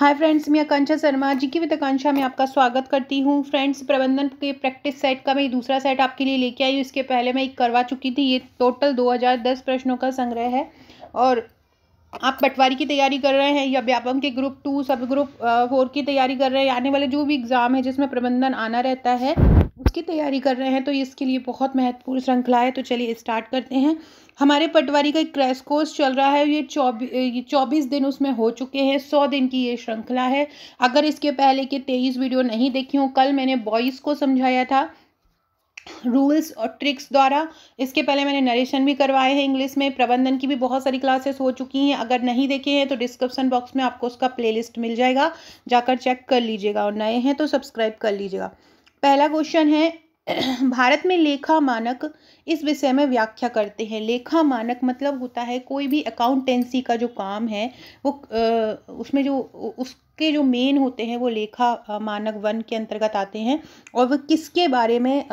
hi friends मैं आकांक्षा शर्मा जी की with आकांक्षा में आपका स्वागत करती हूँ फ्रेंड्स प्रबंधन के प्रैक्टिस सेट का मैं दूसरा सेट आपके लिए लेके आई हूँ इसके पहले मैं एक करवा चुकी थी ये टोटल 2010 प्रश्नों का संग्रह है और आप पटवारी की तैयारी कर रहे हैं या व्यापम के group two sub group four की तैयारी कर रहे हैं आने वाले जो भी एग्ज़ाम है जिसमें प्रबंधन आना रहता है उसकी तैयारी कर रहे हैं तो इसके लिए बहुत महत्वपूर्ण श्रृंखला है तो चलिए स्टार्ट करते हैं हमारे पटवारी का एक क्रैश कोर्स चल रहा है ये चौबी चौबीस दिन उसमें हो चुके हैं सौ दिन की ये श्रृंखला है अगर इसके पहले के तेईस वीडियो नहीं देखी हूँ कल मैंने बॉयज़ को समझाया था रूल्स और ट्रिक्स द्वारा इसके पहले मैंने नरेशन भी करवाए हैं इंग्लिश में प्रबंधन की भी बहुत सारी क्लासेस हो चुकी हैं अगर नहीं देखे हैं तो डिस्क्रिप्शन बॉक्स में आपको उसका प्लेलिस्ट मिल जाएगा जाकर चेक कर लीजिएगा और नए हैं तो सब्सक्राइब कर लीजिएगा पहला क्वेश्चन है भारत में लेखा मानक इस विषय में व्याख्या करते हैं लेखा मानक मतलब होता है कोई भी अकाउंटेंसी का जो काम है वो उसमें जो उसके जो मेन होते हैं वो लेखा मानक वन के अंतर्गत आते हैं और वह किसके बारे में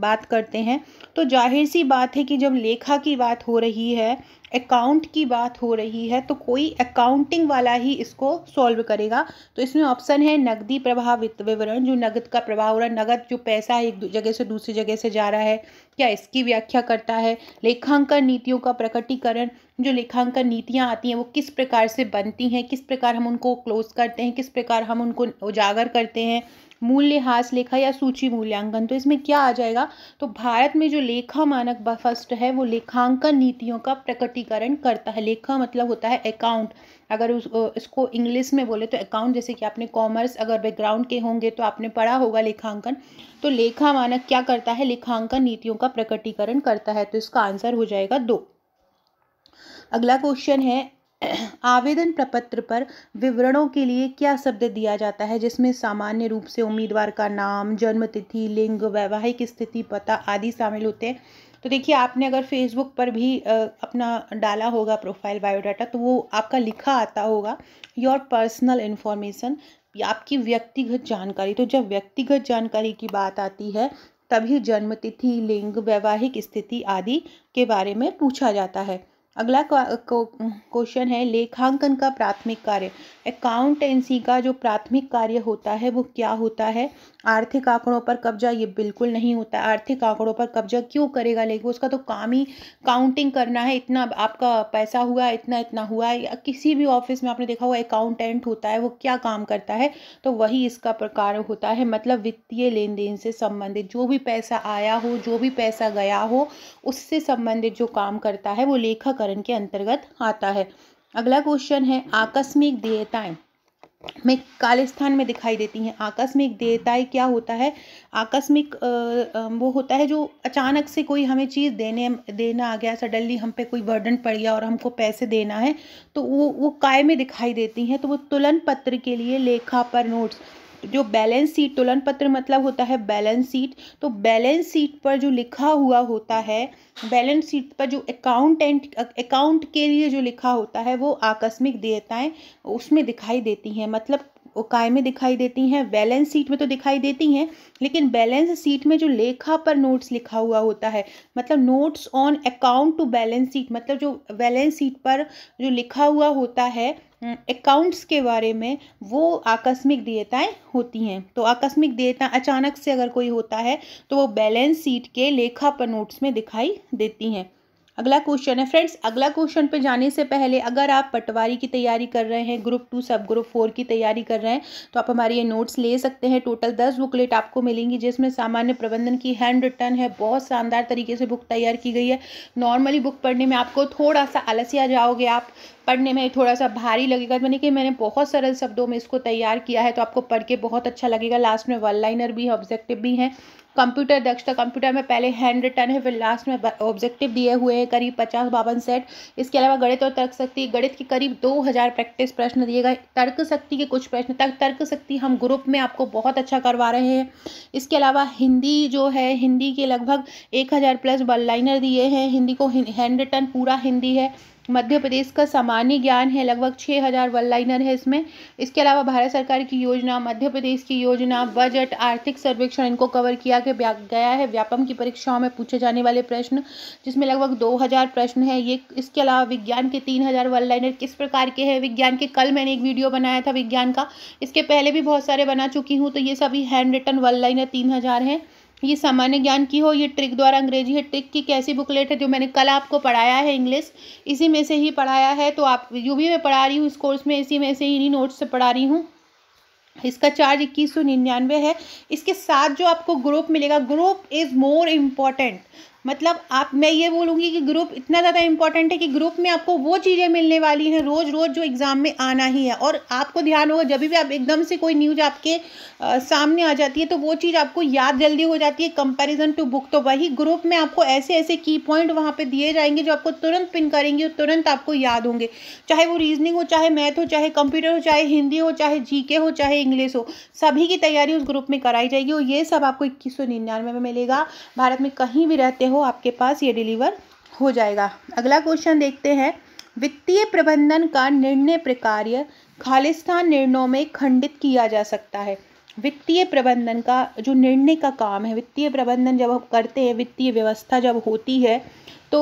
बात करते हैं तो जाहिर सी बात है कि जब लेखा की बात हो रही है अकाउंट की बात हो रही है तो कोई अकाउंटिंग वाला ही इसको सॉल्व करेगा तो इसमें ऑप्शन है नगदी प्रवाह वित्त विवरण जो नगद का प्रभाव हो रहा है नगद जो पैसा एक जगह से दूसरी जगह से जा रहा है क्या इसकी व्याख्या करता है लेखांकन नीतियों का प्रकटीकरण जो लेखांकन नीतियाँ आती हैं वो किस प्रकार से बनती हैं किस प्रकार हम उनको क्लोज करते हैं किस प्रकार हम उनको उजागर करते हैं मूल्यहास लेखा या सूची मूल्यांकन तो इसमें क्या आ जाएगा तो भारत में जो लेखा मानक फर्स्ट है वो लेखांकन नीतियों का प्रकटीकरण करता है लेखा मतलब होता है अकाउंट अगर उस इसको इंग्लिश में बोले तो अकाउंट जैसे कि आपने कॉमर्स अगर बैकग्राउंड के होंगे तो आपने पढ़ा होगा लेखांकन तो लेखा मानक क्या करता है लेखांकन नीतियों का प्रकटीकरण करता है तो इसका आंसर हो जाएगा दो अगला क्वेश्चन है आवेदन प्रपत्र पर विवरणों के लिए क्या शब्द दिया जाता है जिसमें सामान्य रूप से उम्मीदवार का नाम जन्म तिथि लिंग वैवाहिक स्थिति पता आदि शामिल होते हैं तो देखिए आपने अगर फेसबुक पर भी अपना डाला होगा प्रोफाइल बायोडाटा तो वो आपका लिखा आता होगा योर पर्सनल इन्फॉर्मेशन आपकी व्यक्तिगत जानकारी तो जब व्यक्तिगत जानकारी की बात आती है तभी जन्म तिथि लिंग वैवाहिक स्थिति आदि के बारे में पूछा जाता है अगला क्वेश्चन है लेखांकन का प्राथमिक कार्य अकाउंटेंसी का जो प्राथमिक कार्य होता है वो क्या होता है आर्थिक आंकड़ों पर कब्जा ये बिल्कुल नहीं होता आर्थिक आंकड़ों पर कब्जा क्यों करेगा लेकिन उसका तो काम ही काउंटिंग करना है इतना आपका पैसा हुआ इतना इतना हुआ या किसी भी ऑफिस में आपने देखा हुआ अकाउंटेंट होता है वो क्या काम करता है तो वही इसका प्रकार होता है मतलब वित्तीय लेन देन से संबंधित जो भी पैसा आया हो जो भी पैसा गया हो उससे संबंधित जो काम करता है वो लेखक चरण के अंतर्गत आता है अगला क्वेश्चन है आकस्मिक देयताएं में काले स्थान में दिखाई देती हैं आकस्मिक देयताएं क्या होता है आकस्मिक वो होता है जो अचानक से कोई हमें चीज़ देने देना आ गया सडनली हम पे कोई वर्डन पड़ गया और हमको पैसे देना है तो वो वो काय में दिखाई देती हैं तो वो तुलन पत्र के लिए लेखा पर नोट्स जो बैलेंस सीट तुलन पत्र मतलब होता है बैलेंस सीट तो बैलेंस सीट पर जो लिखा हुआ होता है बैलेंस सीट पर जो अकाउंटेंट अकाउंट के लिए जो लिखा होता है वो आकस्मिक देयताएं उसमें दिखाई देती हैं मतलब उकाय में दिखाई देती हैं बैलेंस सीट में तो दिखाई देती हैं लेकिन बैलेंस सीट में जो लेखा पर नोट्स लिखा हुआ होता है मतलब notes on account to balance sheet मतलब जो बैलेंस सीट पर जो लिखा हुआ होता है अकाउंट्स हम्म, के बारे में वो आकस्मिक देयताएं होती हैं तो आकस्मिक देयता अचानक से अगर कोई होता है तो वो बैलेंस शीट के लेखा पर नोट्स में दिखाई देती हैं अगला क्वेश्चन है फ्रेंड्स अगला क्वेश्चन पे जाने से पहले अगर आप पटवारी की तैयारी कर रहे हैं group two sub group four की तैयारी कर रहे हैं तो आप हमारे ये नोट्स ले सकते हैं टोटल दस बुकलेट आपको मिलेंगी जिसमें सामान्य प्रबंधन की हैंड रिटर्न है बहुत शानदार तरीके से बुक तैयार की गई है नॉर्मली बुक पढ़ने में आपको थोड़ा सा आलसिया जाओगे आप पढ़ने में थोड़ा सा भारी लगेगा मैंने कि मैंने बहुत सरल शब्दों में इसको तैयार किया है तो आपको पढ़ के बहुत अच्छा लगेगा लास्ट में वन लाइनर भी है ऑब्जेक्टिव भी हैं कंप्यूटर दक्षता कंप्यूटर में पहले हैंड रिटर्न है फिर लास्ट में ऑब्जेक्टिव दिए हुए हैं करीब पचास बावन सेट इसके अलावा गणित और तर्क शक्ति गणित के करीब दो हज़ार प्रैक्टिस प्रश्न दिए गए तर्क शक्ति के कुछ प्रश्न तक तर्क शक्ति हम ग्रुप में आपको बहुत अच्छा करवा रहे हैं इसके अलावा हिंदी जो है हिंदी के लगभग एक हज़ार प्लस वन लाइनर दिए हैं हिंदी को हैंड रिटर्न पूरा हिंदी है मध्य प्रदेश का सामान्य ज्ञान है लगभग छः हज़ार वन लाइनर है इसमें इसके अलावा भारत सरकार की योजना मध्य प्रदेश की योजना बजट आर्थिक सर्वेक्षण इनको कवर किया के गया है व्यापम की परीक्षाओं में पूछे जाने वाले प्रश्न जिसमें लगभग दो हज़ार प्रश्न है ये इसके अलावा विज्ञान के तीन हज़ार वन लाइनर किस प्रकार के हैं विज्ञान के कल मैंने एक वीडियो बनाया था विज्ञान का इसके पहले भी बहुत सारे बना चुकी हूँ तो ये सभी हैंड रिटन वन लाइनर तीन हज़ार हैं ये सामान्य ज्ञान की हो ये ट्रिक द्वारा अंग्रेजी है ट्रिक की कैसी बुकलेट है जो मैंने कल आपको पढ़ाया है इंग्लिश इसी में से ही पढ़ाया है तो आप यू भी मैं पढ़ा रही हूँ इस कोर्स में इसी में से इन्हीं नोट्स से पढ़ा रही हूँ इसका चार्ज इक्कीस सौ निन्यानवे है इसके साथ जो आपको ग्रुप मिलेगा ग्रुप इज़ मोर इम्पॉर्टेंट मतलब आप मैं ये बोलूँगी कि ग्रुप इतना ज़्यादा इंपॉर्टेंट है कि ग्रुप में आपको वो चीज़ें मिलने वाली हैं रोज़ रोज़ जो एग्ज़ाम में आना ही है और आपको ध्यान होगा जब भी आप एकदम से कोई न्यूज़ आपके आ, सामने आ जाती है तो वो चीज़ आपको याद जल्दी हो जाती है कंपैरिजन टू बुक तो वही ग्रुप में आपको ऐसे ऐसे की पॉइंट वहाँ पर दिए जाएंगे जो आपको तुरंत पिन करेंगे और तुरंत आपको याद होंगे चाहे वो रीजनिंग हो चाहे मैथ हो चाहे कंप्यूटर हो चाहे हिंदी हो चाहे जी हो चाहे इंग्लिश हो सभी की तैयारी उस ग्रुप में कराई जाएगी और ये सब आपको इक्कीस में मिलेगा भारत में कहीं भी रहते हो आपके पास ये डिलीवर हो जाएगा अगला क्वेश्चन देखते हैं वित्तीय प्रबंधन का निर्णय प्रकार्य खालिस्तान निर्णयों में खंडित किया जा सकता है वित्तीय प्रबंधन का जो निर्णय का काम है वित्तीय प्रबंधन जब हम करते हैं वित्तीय व्यवस्था जब होती है तो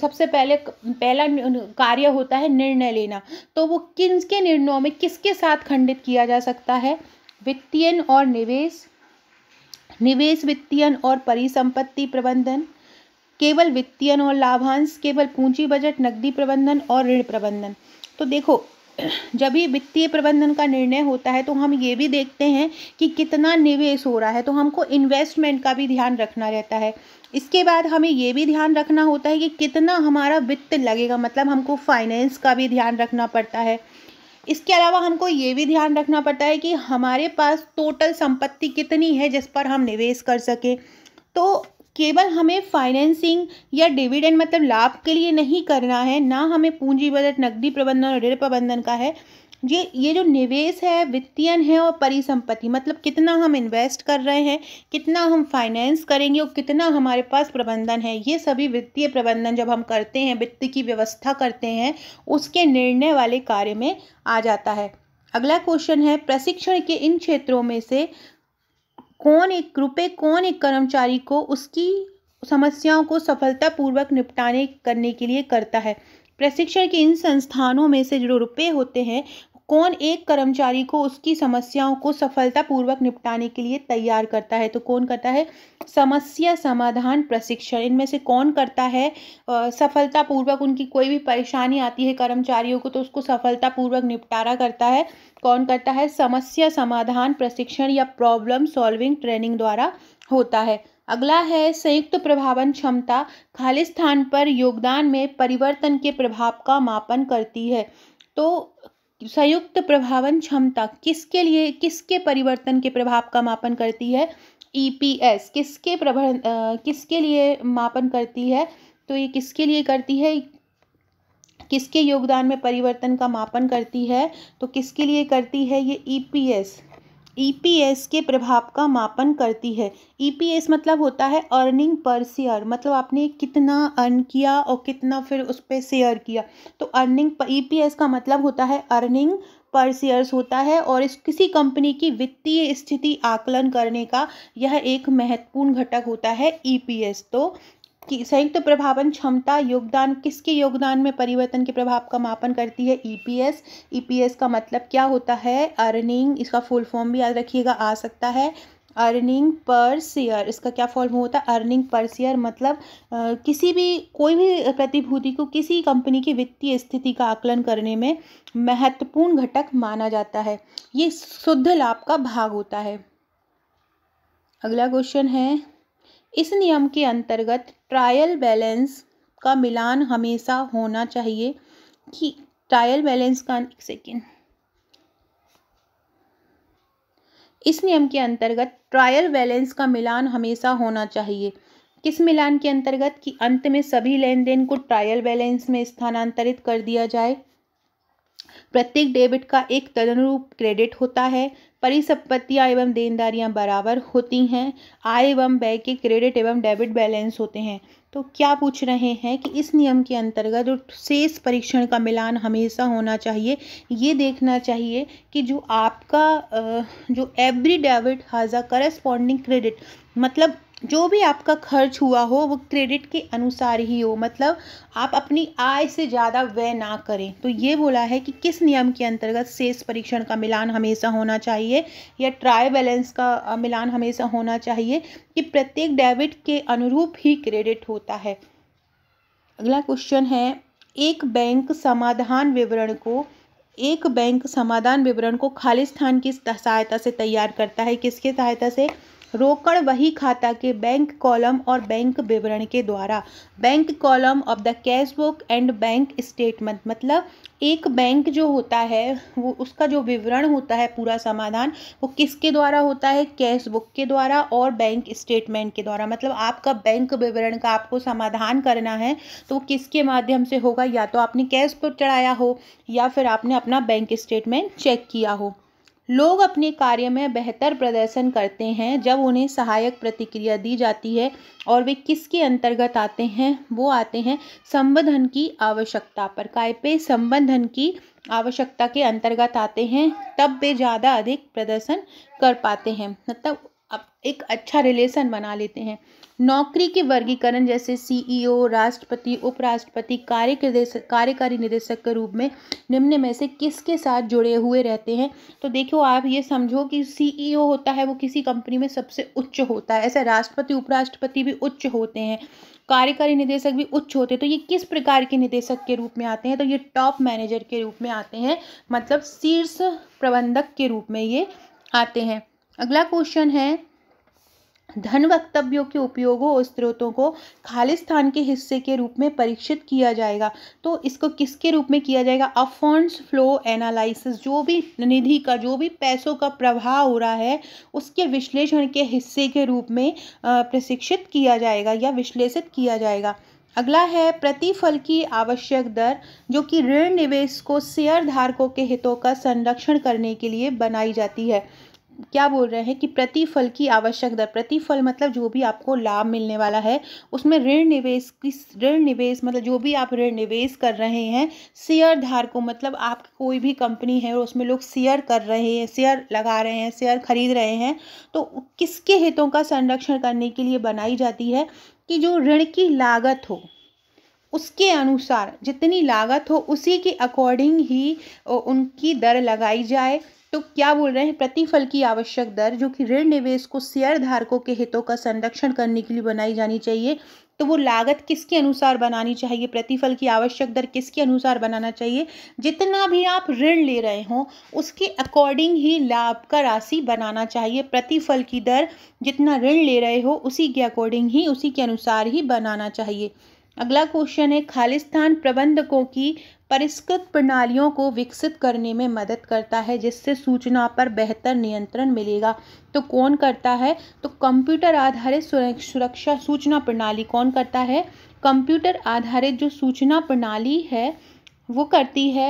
सबसे पहले पहला कार्य होता है निर्णय लेना तो वो किसके निर्णयों में किसके साथ खंडित किया जा सकता है वित्तीयन और निवेश निवेश वित्तीयन और परिसंपत्ति प्रबंधन केवल वित्तीय और लाभांश केवल पूंजी बजट नकदी प्रबंधन और ऋण प्रबंधन तो देखो जब भी वित्तीय प्रबंधन का निर्णय होता है तो हम ये भी देखते हैं कि कितना निवेश हो रहा है तो हमको इन्वेस्टमेंट का भी ध्यान रखना रहता है इसके बाद हमें ये भी ध्यान रखना होता है कि कितना हमारा वित्त लगेगा मतलब हमको फाइनेंस का भी ध्यान रखना पड़ता है इसके अलावा हमको ये भी ध्यान रखना पड़ता है कि हमारे पास टोटल संपत्ति कितनी है जिस पर हम निवेश कर सकें तो केवल हमें फाइनेंसिंग या डिविडेंड मतलब लाभ के लिए नहीं करना है ना हमें पूंजी बजट नकदी प्रबंधन और ऋण प्रबंधन का है ये ये जो निवेश है वित्तीयन है और परिसंपत्ति मतलब कितना हम इन्वेस्ट कर रहे हैं कितना हम फाइनेंस करेंगे और कितना हमारे पास प्रबंधन है ये सभी वित्तीय प्रबंधन जब हम करते हैं वित्त की व्यवस्था करते हैं उसके निर्णय वाले कार्य में आ जाता है अगला क्वेश्चन है प्रशिक्षण के इन क्षेत्रों में से कौन एक रुपये कौन एक कर्मचारी को उसकी समस्याओं को सफलतापूर्वक निपटाने करने के लिए करता है प्रशिक्षण के इन संस्थानों में से जो रुपये होते हैं कौन एक कर्मचारी को उसकी समस्याओं को सफलतापूर्वक निपटाने के लिए तैयार करता है तो कौन करता है समस्या समाधान प्रशिक्षण इनमें से कौन करता है सफलतापूर्वक उनकी कोई भी परेशानी आती है कर्मचारियों को तो उसको सफलतापूर्वक निपटारा करता है कौन करता है समस्या समाधान प्रशिक्षण या प्रॉब्लम सॉल्विंग ट्रेनिंग द्वारा होता है अगला है संयुक्त प्रभावन क्षमता स्थान पर योगदान में परिवर्तन के प्रभाव का मापन करती है तो संयुक्त प्रभावन क्षमता किसके लिए किसके परिवर्तन के प्रभाव का मापन करती है ईपीएस e किसके प्रभ किसके लिए मापन करती है तो ये किसके लिए करती है किसके योगदान में परिवर्तन का मापन करती है तो किसके लिए करती है ये ईपीएस e ईपीएस e के प्रभाव का मापन करती है ईपीएस e मतलब होता है अर्निंग पर शेयर मतलब आपने कितना अर्न किया और कितना फिर उस पर शेयर किया तो अर्निंग ईपीएस e का मतलब होता है अर्निंग पर शेयर्स होता है और इस किसी कंपनी की वित्तीय स्थिति आकलन करने का यह एक महत्वपूर्ण घटक होता है ईपीएस तो कि संयुक्त प्रभावन क्षमता योगदान किसके योगदान में परिवर्तन के प्रभाव का मापन करती है ईपीएस e ईपीएस e का मतलब क्या होता है अर्निंग इसका फुल फॉर्म भी याद रखिएगा आ सकता है अर्निंग पर शेयर इसका क्या फॉर्म होता है अर्निंग पर शेयर मतलब आ, किसी भी कोई भी प्रतिभूति को किसी कंपनी की वित्तीय स्थिति का आकलन करने में महत्वपूर्ण घटक माना जाता है ये शुद्ध लाभ का भाग होता है अगला क्वेश्चन है इस नियम के अंतर्गत ट्रायल बैलेंस का मिलान हमेशा होना चाहिए कि ट्रायल बैलेंस का एक सेकेंड इस नियम के अंतर्गत ट्रायल बैलेंस का मिलान हमेशा होना चाहिए किस मिलान के अंतर्गत कि अंत में सभी लेन देन को ट्रायल बैलेंस में स्थानांतरित कर दिया जाए प्रत्येक डेबिट का एक तदनुरूप क्रेडिट होता है परिसंपत्तियां एवं देनदारियां बराबर होती हैं आय एवं व्यय के क्रेडिट एवं डेबिट बैलेंस होते हैं तो क्या पूछ रहे हैं कि इस नियम के अंतर्गत जो शेष परीक्षण का मिलान हमेशा होना चाहिए ये देखना चाहिए कि जो आपका जो every debit a corresponding credit मतलब जो भी आपका खर्च हुआ हो वो क्रेडिट के अनुसार ही हो मतलब आप अपनी आय से ज़्यादा व्यय ना करें तो ये बोला है कि किस नियम के अंतर्गत शेष परीक्षण का मिलान हमेशा होना चाहिए या ट्राई बैलेंस का मिलान हमेशा होना चाहिए कि प्रत्येक डेबिट के अनुरूप ही क्रेडिट होता है अगला क्वेश्चन है एक बैंक समाधान विवरण को एक बैंक समाधान विवरण को खाली स्थान की सहायता से तैयार करता है किसके सहायता से रोकड़ वही खाता के बैंक कॉलम और बैंक विवरण के द्वारा bank column of the cash book and bank statement मतलब एक बैंक जो होता है वो उसका जो विवरण होता है पूरा समाधान वो किसके द्वारा होता है कैश बुक के द्वारा और बैंक स्टेटमेंट के द्वारा मतलब आपका बैंक विवरण का आपको समाधान करना है तो वो किसके माध्यम से होगा या तो आपने कैश पर चढ़ाया हो या फिर आपने अपना बैंक स्टेटमेंट चेक किया हो लोग अपने कार्य में बेहतर प्रदर्शन करते हैं जब उन्हें सहायक प्रतिक्रिया दी जाती है और वे किसके अंतर्गत आते हैं वो आते हैं संबंधन की आवश्यकता पर कायपे संबंधन की आवश्यकता के अंतर्गत आते हैं तब वे ज़्यादा अधिक प्रदर्शन कर पाते हैं मतलब एक अच्छा रिलेशन बना लेते हैं नौकरी के वर्गीकरण जैसे सीईओ e राष्ट्रपति उपराष्ट्रपति कार्य कार्यकारी निदेशक के रूप में निम्न में से किसके साथ जुड़े हुए रहते हैं तो देखो आप ये समझो कि सीईओ e होता है वो किसी कंपनी में सबसे उच्च होता है ऐसे राष्ट्रपति उपराष्ट्रपति भी उच्च होते हैं कार्यकारी निदेशक भी उच्च होते हैं तो ये किस प्रकार के निदेशक के रूप में आते हैं तो ये टॉप मैनेजर के रूप में आते हैं मतलब शीर्ष प्रबंधक के रूप में ये आते हैं अगला क्वेश्चन है धन वक्तव्यों के उपयोगों और स्रोतों को खालिस्तान के हिस्से के रूप में परीक्षित किया जाएगा तो इसको किसके रूप में किया जाएगा अब फंड्स फ्लो एनालिसिस जो भी निधि का जो भी पैसों का प्रवाह हो रहा है उसके विश्लेषण के हिस्से के रूप में प्रशिक्षित किया जाएगा या विश्लेषित किया जाएगा अगला है प्रतिफल की आवश्यक दर जो कि ऋण निवेश को शेयर धारकों के हितों का संरक्षण करने के लिए बनाई जाती है क्या बोल रहे हैं कि प्रतिफल की आवश्यक दर प्रतिफल मतलब जो भी आपको लाभ मिलने वाला है उसमें ऋण निवेश किस ऋण निवेश मतलब जो भी आप ऋण निवेश कर रहे हैं शेयर धारकों मतलब आप कोई भी कंपनी है और उसमें लोग शेयर कर रहे हैं शेयर लगा रहे हैं शेयर खरीद रहे हैं तो किसके हितों का संरक्षण करने के लिए बनाई जाती है कि जो ऋण की लागत हो उसके अनुसार जितनी लागत हो उसी के अकॉर्डिंग ही उनकी दर लगाई जाए तो क्या बोल रहे हैं प्रतिफल की आवश्यक दर जो कि ऋण निवेश को शेयर धारकों के हितों का संरक्षण करने के लिए बनाई जानी चाहिए तो वो लागत किसके अनुसार बनानी चाहिए प्रतिफल की आवश्यक दर किसके अनुसार बनाना चाहिए जितना भी आप ऋण ले रहे हों उसके अकॉर्डिंग ही लाभ का राशि बनाना चाहिए प्रतिफल की दर जितना ऋण ले रहे हो उसी के अकॉर्डिंग ही उसी के अनुसार ही बनाना चाहिए अगला क्वेश्चन है खालिस्तान प्रबंधकों की परिष्कृत प्रणालियों को विकसित करने में मदद करता है जिससे सूचना पर बेहतर नियंत्रण मिलेगा तो कौन करता है तो कंप्यूटर आधारित सुरक्षा सूचना प्रणाली कौन करता है कंप्यूटर आधारित जो सूचना प्रणाली है वो करती है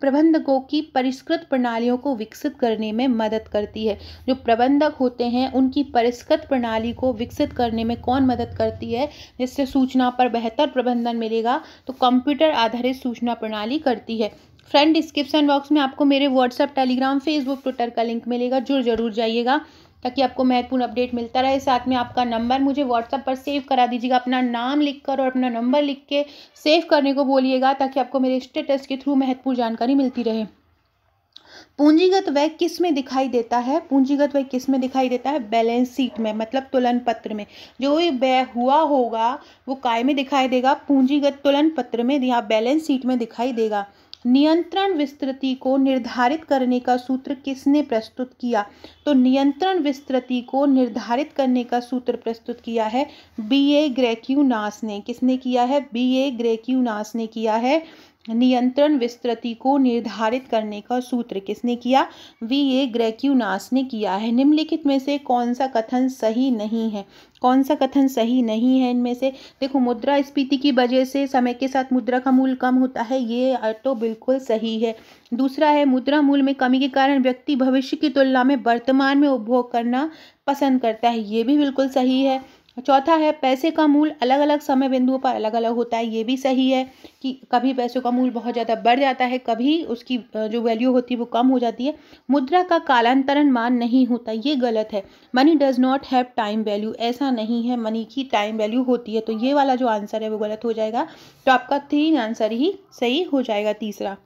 प्रबंधकों की परिष्कृत प्रणालियों को विकसित करने में मदद करती है जो प्रबंधक होते हैं उनकी परिष्कृत प्रणाली को विकसित करने में कौन मदद करती है जिससे सूचना पर बेहतर प्रबंधन मिलेगा तो कंप्यूटर आधारित सूचना प्रणाली करती है फ्रेंड डिस्क्रिप्शन बॉक्स में आपको मेरे व्हाट्सएप टेलीग्राम फेसबुक ट्विटर का लिंक मिलेगा जो जरूर जाइएगा ताकि आपको महत्वपूर्ण अपडेट मिलता रहे साथ में आपका नंबर मुझे व्हाट्सअप पर सेव करा दीजिएगा अपना नाम लिखकर और अपना नंबर लिख के सेव करने को बोलिएगा ताकि आपको मेरे स्टेटस के थ्रू महत्वपूर्ण जानकारी मिलती रहे पूंजीगत व्यय किस में दिखाई देता है पूंजीगत व्यय किस में दिखाई देता है बैलेंस शीट में मतलब तुलन पत्र में जो भी व्यय हुआ होगा वो काय में दिखाई देगा पूंजीगत तुलन पत्र में या बैलेंस शीट में दिखाई देगा नियंत्रण विस्तृति को निर्धारित करने का सूत्र किसने प्रस्तुत किया तो नियंत्रण विस्तृति को निर्धारित करने का सूत्र प्रस्तुत किया है बी ए ग्रेक्यूनास ने किसने किया है बी ए ग्रेक्यूनास ने किया है नियंत्रण विस्तृति को निर्धारित करने का सूत्र किसने किया वी ए ग्रेक्यूनास ने किया है निम्नलिखित में से कौन सा कथन सही नहीं है कौन सा कथन सही नहीं है इनमें से देखो मुद्रा स्फीति की वजह से समय के साथ मुद्रा का मूल कम होता है ये तो बिल्कुल सही है दूसरा है मुद्रा मूल्य में कमी के कारण व्यक्ति भविष्य की तुलना में वर्तमान में उपभोग करना पसंद करता है ये भी बिल्कुल सही है चौथा है पैसे का मूल अलग अलग समय बिंदुओं पर अलग अलग होता है ये भी सही है कि कभी पैसों का मूल बहुत ज़्यादा बढ़ जाता है कभी उसकी जो वैल्यू होती है वो कम हो जाती है मुद्रा का कालांतरण मान नहीं होता ये गलत है money does not have time value ऐसा नहीं है मनी की टाइम वैल्यू होती है तो ये वाला जो आंसर है वो गलत हो जाएगा तो आपका तीन आंसर ही सही हो जाएगा तीसरा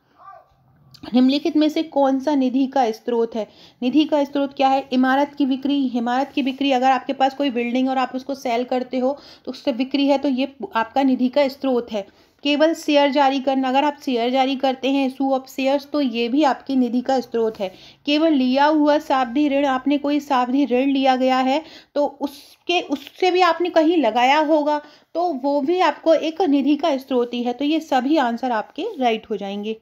निम्नलिखित में से कौन सा निधि का स्रोत है निधि का स्रोत क्या है इमारत की बिक्री इमारत की बिक्री अगर आपके पास कोई बिल्डिंग और आप उसको सेल करते हो तो उससे बिक्री है तो ये आपका निधि का स्रोत है केवल शेयर जारी करना अगर आप शेयर जारी करते हैं इशू ऑफ शेयर्स तो ये भी आपकी निधि का स्रोत है केवल लिया हुआ सावधि ऋण आपने कोई सावधि ऋण लिया गया है तो उसके उससे भी आपने कहीं लगाया होगा तो वो भी आपको एक निधि का स्रोत ही है तो ये सभी आंसर आपके राइट हो जाएंगे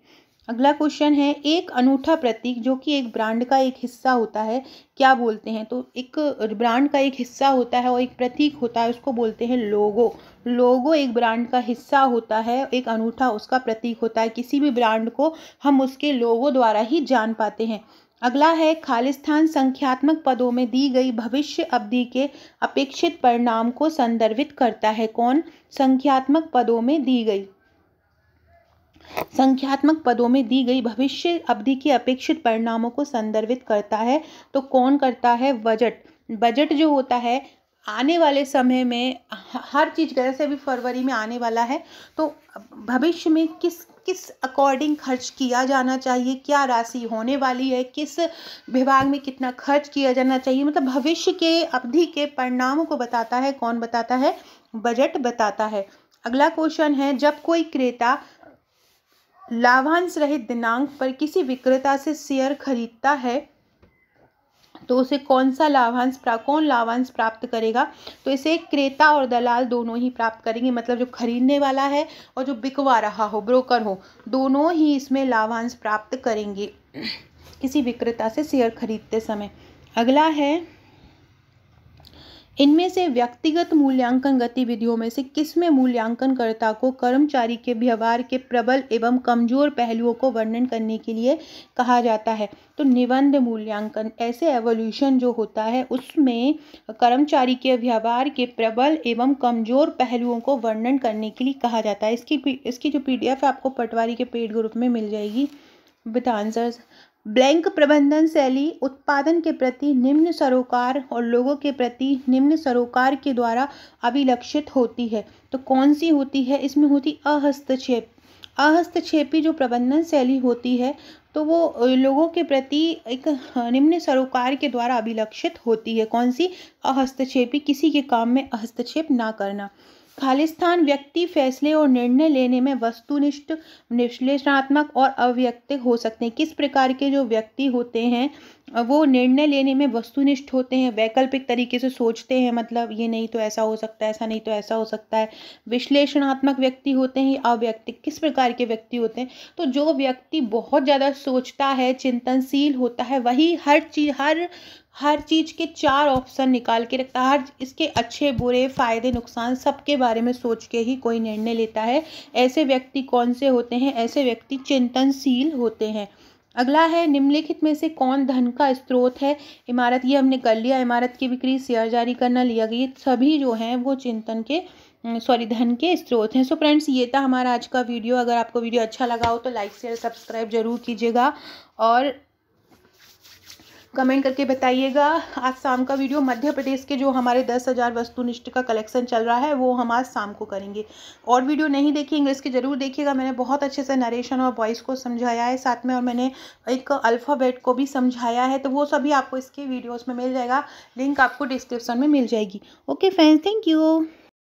अगला क्वेश्चन है एक अनूठा प्रतीक जो कि एक ब्रांड का एक हिस्सा होता है क्या बोलते हैं तो एक ब्रांड का एक हिस्सा होता है और एक प्रतीक होता है उसको बोलते हैं लोगो लोगो एक ब्रांड का हिस्सा होता है एक अनूठा उसका प्रतीक होता है किसी भी ब्रांड को हम उसके लोगो द्वारा ही जान पाते हैं अगला है खालिस्तान संख्यात्मक पदों में दी गई भविष्य अवधि के अपेक्षित परिणाम को संदर्भित करता है कौन संख्यात्मक पदों में दी गई संख्यात्मक पदों में दी गई भविष्य अवधि के अपेक्षित परिणामों को संदर्भित करता है तो कौन करता है बजट बजट जो होता है आने वाले समय में हर चीज़ जैसे अभी फरवरी में आने वाला है तो भविष्य में किस किस अकॉर्डिंग खर्च किया जाना चाहिए क्या राशि होने वाली है किस विभाग में कितना खर्च किया जाना चाहिए मतलब भविष्य के अवधि के परिणामों को बताता है कौन बताता है बजट बताता है अगला क्वेश्चन है जब कोई क्रेता लाभांश रहित दिनांक पर किसी विक्रेता से शेयर खरीदता है तो उसे कौन सा लाभांश प्राप्त कौन लाभांश प्राप्त करेगा तो इसे क्रेता और दलाल दोनों ही प्राप्त करेंगे मतलब जो खरीदने वाला है और जो बिकवा रहा हो ब्रोकर हो दोनों ही इसमें लाभांश प्राप्त करेंगे किसी विक्रेता से शेयर खरीदते समय अगला है इनमें से व्यक्तिगत मूल्यांकन गतिविधियों में से किस में मूल्यांकनकर्ता को कर्मचारी के व्यवहार के प्रबल एवं कमजोर पहलुओं को वर्णन करने के लिए कहा जाता है तो निबंध मूल्यांकन ऐसे एवोल्यूशन जो होता है उसमें कर्मचारी के व्यवहार के प्रबल एवं कमजोर पहलुओं को वर्णन करने के लिए कहा जाता है इसकी इसकी जो पी है आपको पटवारी के पेड ग्रुप में मिल जाएगी विद आंसर्स ब्लैंक प्रबंधन शैली उत्पादन के प्रति निम्न सरोकार और लोगों के प्रति निम्न सरोकार के द्वारा अभिलक्षित होती है तो कौन सी होती है इसमें होती अहस्तक्षेप अहस्तक्षेपी जो प्रबंधन शैली होती है तो वो लोगों के प्रति एक निम्न सरोकार के द्वारा अभिलक्षित होती है कौन सी अहस्तक्षेपी किसी के काम में हस्तक्षेप ना करना खालिस्तान व्यक्ति फैसले और निर्णय लेने में वस्तुनिष्ठ विश्लेषणात्मक और अव्यक्त हो सकते हैं किस प्रकार के जो व्यक्ति होते हैं वो निर्णय लेने में वस्तुनिष्ठ होते हैं वैकल्पिक तरीके से सोचते हैं मतलब ये नहीं तो ऐसा हो सकता है ऐसा नहीं तो ऐसा हो सकता है विश्लेषणात्मक व्यक्ति होते हैं अव्यक्ति किस प्रकार के व्यक्ति होते हैं तो जो व्यक्ति बहुत ज़्यादा सोचता है चिंतनशील होता है वही हर चीज हर हर चीज़ के चार ऑप्शन निकाल के रखता है हर इसके अच्छे बुरे फ़ायदे नुकसान सबके बारे में सोच के ही कोई निर्णय लेता है ऐसे व्यक्ति कौन से होते हैं ऐसे व्यक्ति चिंतनशील होते हैं अगला है निम्नलिखित में से कौन धन का स्रोत है इमारत ये हमने कर लिया इमारत की बिक्री शेयर जारी करना लिया गया सभी जो हैं वो चिंतन के सॉरी धन के स्रोत हैं सो फ्रेंड्स ये था हमारा आज का वीडियो अगर आपको वीडियो अच्छा लगा हो तो लाइक शेयर सब्सक्राइब जरूर कीजिएगा और कमेंट करके बताइएगा आज शाम का वीडियो मध्य प्रदेश के जो हमारे दस हज़ार वस्तुनिष्ठ का कलेक्शन चल रहा है वो हम आज शाम को करेंगे और वीडियो नहीं देखी इंग्लिश के ज़रूर देखिएगा मैंने बहुत अच्छे से नरेशन और वॉइस को समझाया है साथ में और मैंने एक अल्फ़ाबेट को भी समझाया है तो वो सभी आपको इसके वीडियोज़ में मिल जाएगा लिंक आपको डिस्क्रिप्सन में मिल जाएगी ओके फैंस थैंक यू